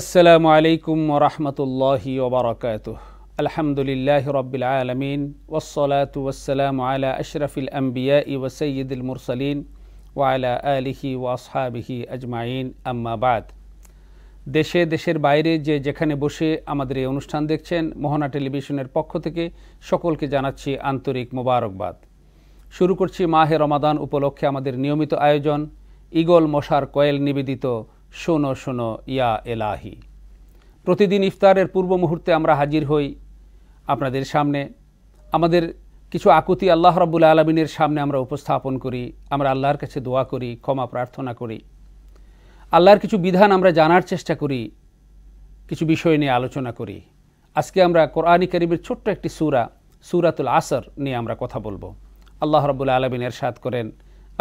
আসসালামু আলাইকুম ওরহমতুল্লাহি ওবরাকাত আলহামদুলিল্লাহ রবিল আলমিন ওসলাত ওসালাম আলা আশরফিল আম্বিয়া ওসঈদুল মুরসলিন ওয়ালা আলিহি ওয়াসহাবিহি আজমাইন আম্মাবাদ দেশে দেশের বাইরে যে যেখানে বসে আমাদের এই অনুষ্ঠান দেখছেন মোহনা টেলিভিশনের পক্ষ থেকে সকলকে জানাচ্ছি আন্তরিক মোবারকবাদ শুরু করছি মাহে রমাদান উপলক্ষে আমাদের নিয়মিত আয়োজন ইগল মশার কয়েল নিবেদিত শোনো শোনো ইয়া এলাহি প্রতিদিন ইফতারের পূর্ব মুহূর্তে আমরা হাজির হই আপনাদের সামনে আমাদের কিছু আকুতি আল্লাহ রব্বুল আলমিনের সামনে আমরা উপস্থাপন করি আমরা আল্লাহর কাছে দোয়া করি ক্ষমা প্রার্থনা করি আল্লাহর কিছু বিধান আমরা জানার চেষ্টা করি কিছু বিষয় নিয়ে আলোচনা করি আজকে আমরা কোরআনী করিমের ছোট্ট একটি সুরা সুরাতুল আসর নিয়ে আমরা কথা বলবো আল্লাহ রবুল্লা আলমিন এরশাদ করেন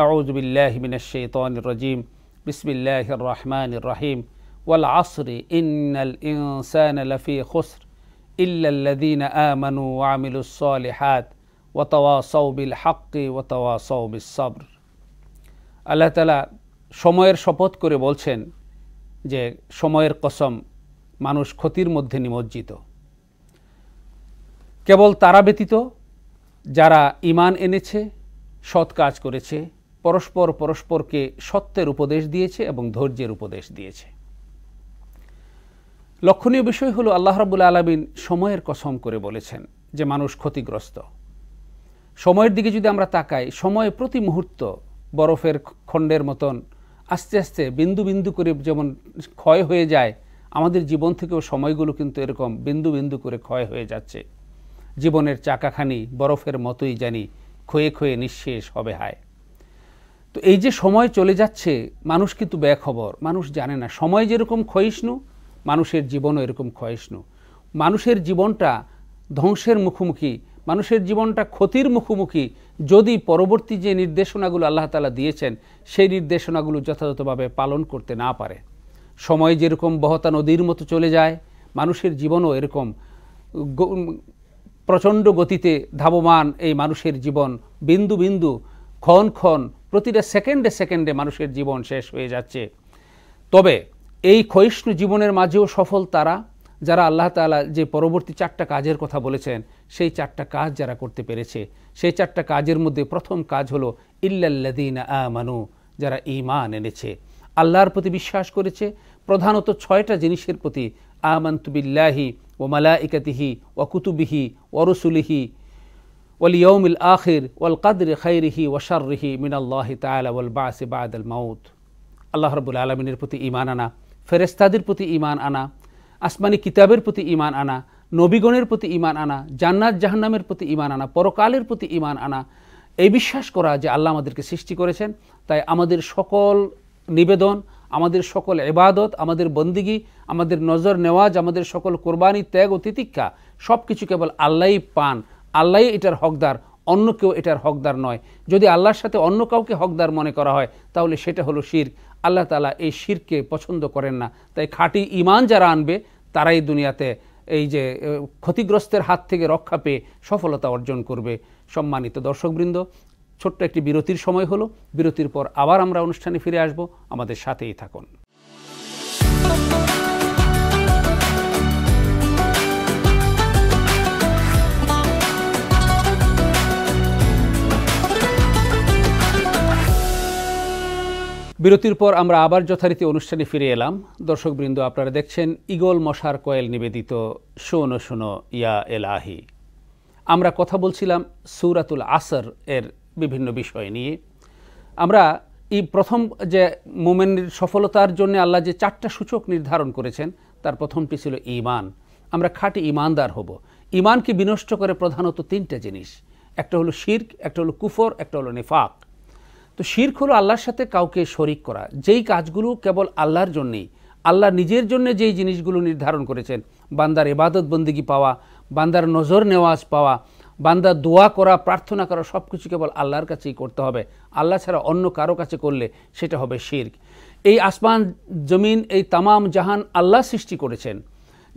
আউজবিল্লাহমিনাশাইতন রজিম বিসমিল্লাহ রহমান রাহিম ওয়াল আসরি ইন্নাল ইনসান লফি খুসর ইল্লাল্লাদিন আমানু আমিলুস সালিহাত তাওয়াসাউ বিল হাক্কি তাওয়াসাউ বিস সবর আল্লাহ তাআলা সময়ের শপথ করে বলছেন যে সময়ের কসম মানুষ ক্ষতির মধ্যে নিমজ্জিত কেবল তারা ব্যতীত যারা ইমান এনেছে সৎ কাজ করেছে পরস্পর পরস্পরকে সত্যের উপদেশ দিয়েছে এবং ধৈর্যের উপদেশ দিয়েছে লক্ষণীয় বিষয় হলো আল্লাহ রাবুল আলমিন সময়ের কসম করে বলেছেন যে মানুষ ক্ষতিগ্রস্ত সময়ের দিকে যদি আমরা তাকাই সময় প্রতি মুহূর্ত বরফের খণ্ডের মতন আস্তে আস্তে বিন্দু বিন্দু করে যেমন ক্ষয় হয়ে যায় আমাদের জীবন থেকেও সময়গুলো কিন্তু এরকম বিন্দু বিন্দু করে ক্ষয় হয়ে যাচ্ছে জীবনের চাকাখানি বরফের মতোই জানি ক্ষয়ে ক্ষয়ে নিঃশেষ হবে হায় তো এই যে সময় চলে যাচ্ছে মানুষ কিন্তু বেখবর মানুষ জানে না সময় যেরকম ক্ষয়িষ্ণু মানুষের জীবনও এরকম ক্ষয়িষ্ণু মানুষের জীবনটা ধ্বংসের মুখোমুখি মানুষের জীবনটা ক্ষতির মুখোমুখি যদি পরবর্তী যে নির্দেশনাগুলো আল্লাহ তালা দিয়েছেন সেই নির্দেশনাগুলো যথাযথভাবে পালন করতে না পারে সময় যেরকম বহতা নদীর মতো চলে যায় মানুষের জীবনও এরকম প্রচণ্ড গতিতে ধাবমান এই মানুষের জীবন বিন্দু বিন্দু ক্ষণ ক্ষণ প্রতিটা সেকেন্ডে সেকেন্ডে মানুষের জীবন শেষ হয়ে যাচ্ছে তবে এই ক্ষয়িষ্ণু জীবনের মাঝেও সফল তারা যারা আল্লাহ তালা যে পরবর্তী চারটা কাজের কথা বলেছেন সেই চারটা কাজ যারা করতে পেরেছে সেই চারটা কাজের মধ্যে প্রথম কাজ হলো ইল্লাল্লাদিন আমানু যারা ইমান এনেছে আল্লাহর প্রতি বিশ্বাস করেছে প্রধানত ছয়টা জিনিসের প্রতি আমন্তুবিল্লাহি ও ইকাতিহি ও কুতুবিহি ও রসুলিহি ওয়াল ইয়ৌমিল আখির ওয়াল কাদরি খাইরিহি ওয়াশারিহি মিনাল্লাহি তালা ওয়াল বাসি বাদ আল মাউদ আল্লাহ রবুল আলমিনের প্রতি ইমান আনা ফেরেস্তাদের প্রতি ইমান আনা আসমানি কিতাবের প্রতি ইমান আনা নবীগণের প্রতি ইমান আনা জান্নাত জাহান্নামের প্রতি ইমান আনা পরকালের প্রতি ইমান আনা এই বিশ্বাস করা যে আল্লাহ আমাদেরকে সৃষ্টি করেছেন তাই আমাদের সকল নিবেদন আমাদের সকল এবাদত আমাদের বন্দিগি আমাদের নজর নেওয়াজ আমাদের সকল কোরবানি ত্যাগ ও তিতিক্ষা সব কিছু কেবল আল্লাহই পান আল্লাহ এটার হকদার অন্য কেউ এটার হকদার নয় যদি আল্লাহর সাথে অন্য কাউকে হকদার মনে করা হয় তাহলে সেটা হলো শির আল্লাহ তালা এই শিরকে পছন্দ করেন না তাই খাঁটি ইমান যারা আনবে তারাই দুনিয়াতে এই যে ক্ষতিগ্রস্তের হাত থেকে রক্ষা পেয়ে সফলতা অর্জন করবে সম্মানিত দর্শকবৃন্দ ছোট্ট একটি বিরতির সময় হলো বিরতির পর আবার আমরা অনুষ্ঠানে ফিরে আসব আমাদের সাথেই থাকুন বিরতির পর আমরা আবার যথারীতি অনুষ্ঠানে ফিরে এলাম দর্শকবৃন্দ আপনারা দেখছেন ইগল মশার কয়েল নিবেদিত শোনো শোনো ইয়া এলাহি আমরা কথা বলছিলাম সুরাতুল আসর এর বিভিন্ন বিষয় নিয়ে আমরা এই প্রথম যে মোমেনের সফলতার জন্য আল্লাহ যে চারটা সূচক নির্ধারণ করেছেন তার প্রথমটি ছিল ইমান আমরা খাটি ইমানদার হব ইমানকে বিনষ্ট করে প্রধানত তিনটা জিনিস একটা হলো শির্ক একটা হলো কুফর একটা হলো নেফাক তো শির্ক হলো আল্লাহর সাথে কাউকে শরিক করা যেই কাজগুলো কেবল আল্লাহর জন্যেই আল্লাহ নিজের জন্য যেই জিনিসগুলো নির্ধারণ করেছেন বান্দার এবাদত বন্দিগি পাওয়া বান্দার নজর নেওয়াজ পাওয়া বান্দা দোয়া করা প্রার্থনা করা সব কিছু কেবল আল্লাহর কাছেই করতে হবে আল্লাহ ছাড়া অন্য কারো কাছে করলে সেটা হবে শির্ক এই আসমান জমিন এই তামাম জাহান আল্লাহ সৃষ্টি করেছেন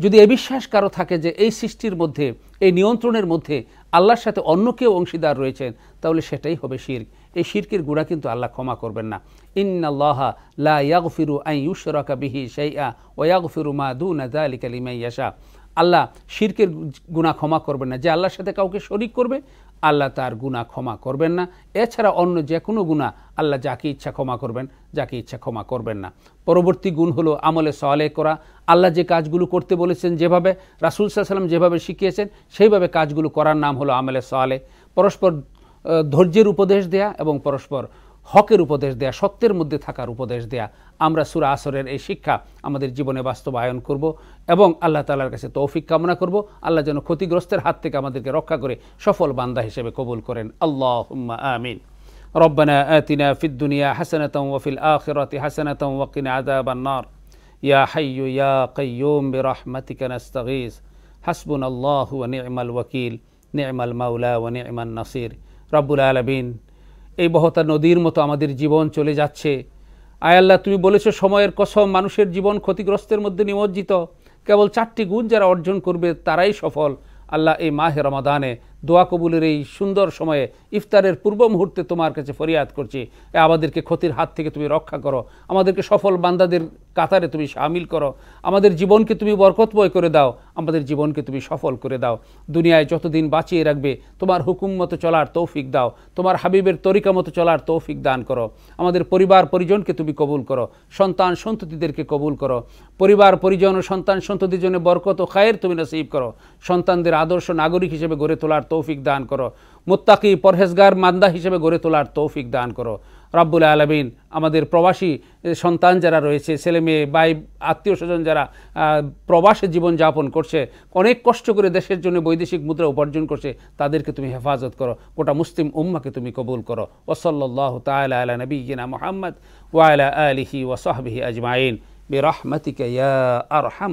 যদি এ বিশ্বাস কারো থাকে যে এই সৃষ্টির মধ্যে এই নিয়ন্ত্রণের মধ্যে আল্লাহর সাথে অন্য কেউ অংশীদার রয়েছেন তাহলে সেটাই হবে শির্ক এই শিরকের গুড়া কিন্তু আল্লাহ ক্ষমা করবেন না ইন্নাল্লাহা লা ইয়াগফিরু আই ইউশরাকা বিহি শাইআ ওয়া ইয়াগফিরু মা দুনা যালিকা লিমান ইয়াশা আল্লাহ শিরকের গুণা ক্ষমা করবেন না যে আল্লাহর সাথে কাউকে শরিক করবে আল্লাহ তার গুণা ক্ষমা করবেন না এছাড়া অন্য যে কোনো গুণা আল্লাহ যাকে ইচ্ছা ক্ষমা করবেন যাকে ইচ্ছা ক্ষমা করবেন না পরবর্তী গুণ হলো আমলে সওয়ালে করা আল্লাহ যে কাজগুলো করতে বলেছেন যেভাবে রাসুল সাল্লাম যেভাবে শিখিয়েছেন সেইভাবে কাজগুলো করার নাম হলো আমলে সওয়ালে পরস্পর ধৈর্যের উপদেশ দেয়া এবং পরস্পর হকের উপদেশ দেয়া সত্যের মধ্যে থাকার উপদেশ দেয়া আমরা সুরা আসরের এই শিক্ষা আমাদের জীবনে বাস্তবায়ন করব এবং আল্লাহ তালার কাছে তৌফিক কামনা করব আল্লাহ যেন ক্ষতিগ্রস্তের হাত থেকে আমাদেরকে রক্ষা করে সফল বান্দা হিসেবে কবুল করেন আল্লাহ আমিন ربنا آتنا في الدنيا حسنة وفي الآخرة حسنة وقنا عذاب النار يا حي يا قيوم برحمتك نستغيث حسبنا الله ونعم الوكيل نعم المولى ونعم النصير রাব্বুল আলমিন এই বহতা নদীর মতো আমাদের জীবন চলে যাচ্ছে আয়াল্লাহ তুমি বলেছো সময়ের কসম মানুষের জীবন ক্ষতিগ্রস্তের মধ্যে নিমজ্জিত কেবল চারটি গুণ যারা অর্জন করবে তারাই সফল আল্লাহ এই মাহে রমাদানে দোয়া কবুলের এই সুন্দর সময়ে ইফতারের পূর্ব মুহূর্তে তোমার কাছে ফরিয়াদ করছি আমাদেরকে ক্ষতির হাত থেকে তুমি রক্ষা করো আমাদেরকে সফল বান্দাদের কাতারে তুমি সামিল করো আমাদের জীবনকে তুমি বরকতময় করে দাও আমাদের জীবনকে তুমি সফল করে দাও দুনিয়ায় যতদিন বাঁচিয়ে রাখবে তোমার হুকুম মতো চলার তৌফিক দাও তোমার হাবিবের তরিকা মতো চলার তৌফিক দান করো আমাদের পরিবার পরিজনকে তুমি কবুল করো সন্তান সন্ততিদেরকে কবুল করো পরিবার পরিজন ও সন্তান সন্ততির জন্য বরকত ও খায়ের তুমি নসিব করো সন্তানদের আদর্শ নাগরিক হিসেবে গড়ে তোলার তৌফিক দান করো মোত্তাকি পরহেজগার মান্দা হিসেবে গড়ে তোলার তৌফিক দান করো রাব্বুল আলমিন আমাদের প্রবাসী সন্তান যারা রয়েছে ছেলে মেয়ে বাই আত্মীয় স্বজন যারা প্রবাসে জীবন যাপন করছে অনেক কষ্ট করে দেশের জন্য বৈদেশিক মুদ্রা উপার্জন করছে তাদেরকে তুমি হেফাজত করো গোটা মুসলিম উম্মাকে তুমি কবুল করো ওসল্লাহ তালা নবীনা মোহাম্মদ ওয়াইলা আলিহি ওয়াসাহবিহি আজমাইন برحمتك আর أرحم